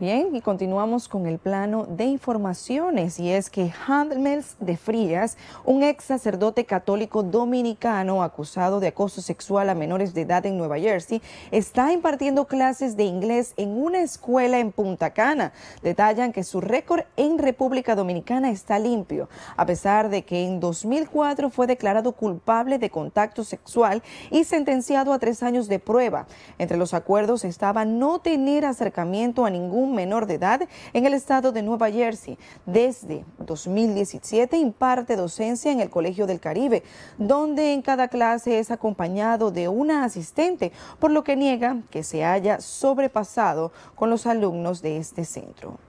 Bien, y continuamos con el plano de informaciones y es que Handels de Frías, un ex sacerdote católico dominicano acusado de acoso sexual a menores de edad en Nueva Jersey, está impartiendo clases de inglés en una escuela en Punta Cana. Detallan que su récord en República Dominicana está limpio, a pesar de que en 2004 fue declarado culpable de contacto sexual y sentenciado a tres años de prueba. Entre los acuerdos estaba no tener acercamiento a ningún menor de edad en el estado de Nueva Jersey. Desde 2017 imparte docencia en el Colegio del Caribe, donde en cada clase es acompañado de una asistente, por lo que niega que se haya sobrepasado con los alumnos de este centro.